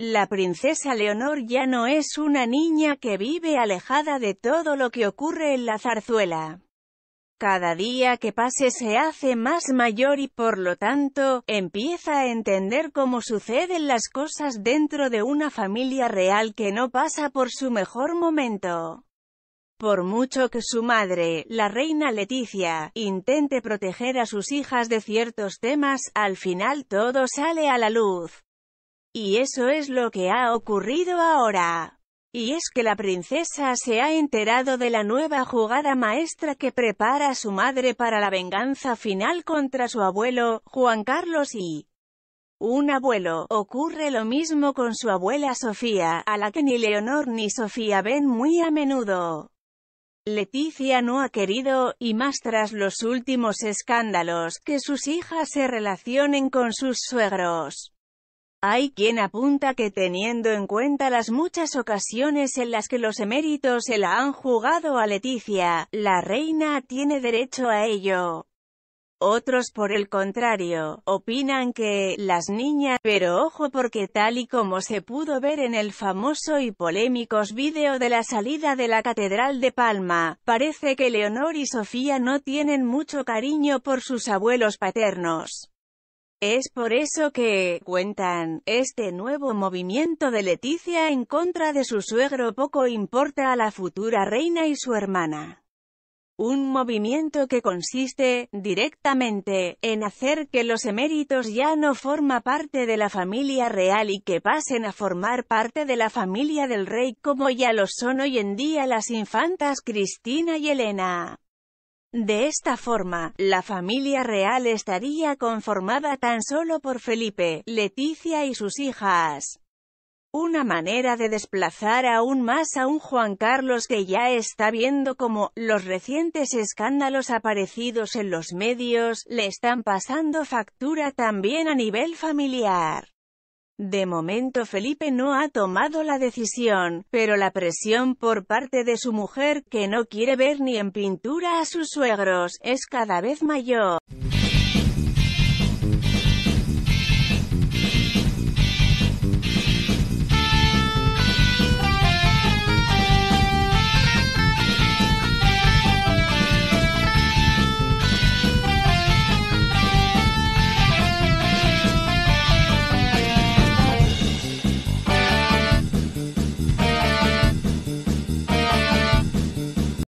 La princesa Leonor ya no es una niña que vive alejada de todo lo que ocurre en la zarzuela. Cada día que pase se hace más mayor y por lo tanto, empieza a entender cómo suceden las cosas dentro de una familia real que no pasa por su mejor momento. Por mucho que su madre, la reina Leticia, intente proteger a sus hijas de ciertos temas, al final todo sale a la luz. Y eso es lo que ha ocurrido ahora. Y es que la princesa se ha enterado de la nueva jugada maestra que prepara su madre para la venganza final contra su abuelo, Juan Carlos y un abuelo. Ocurre lo mismo con su abuela Sofía, a la que ni Leonor ni Sofía ven muy a menudo. Leticia no ha querido, y más tras los últimos escándalos, que sus hijas se relacionen con sus suegros. Hay quien apunta que teniendo en cuenta las muchas ocasiones en las que los eméritos se la han jugado a Leticia, la reina tiene derecho a ello. Otros por el contrario, opinan que, las niñas, pero ojo porque tal y como se pudo ver en el famoso y polémicos vídeo de la salida de la Catedral de Palma, parece que Leonor y Sofía no tienen mucho cariño por sus abuelos paternos. Es por eso que, cuentan, este nuevo movimiento de Leticia en contra de su suegro poco importa a la futura reina y su hermana. Un movimiento que consiste, directamente, en hacer que los eméritos ya no forma parte de la familia real y que pasen a formar parte de la familia del rey como ya lo son hoy en día las infantas Cristina y Elena. De esta forma, la familia real estaría conformada tan solo por Felipe, Leticia y sus hijas. Una manera de desplazar aún más a un Juan Carlos que ya está viendo cómo los recientes escándalos aparecidos en los medios le están pasando factura también a nivel familiar. De momento Felipe no ha tomado la decisión, pero la presión por parte de su mujer, que no quiere ver ni en pintura a sus suegros, es cada vez mayor.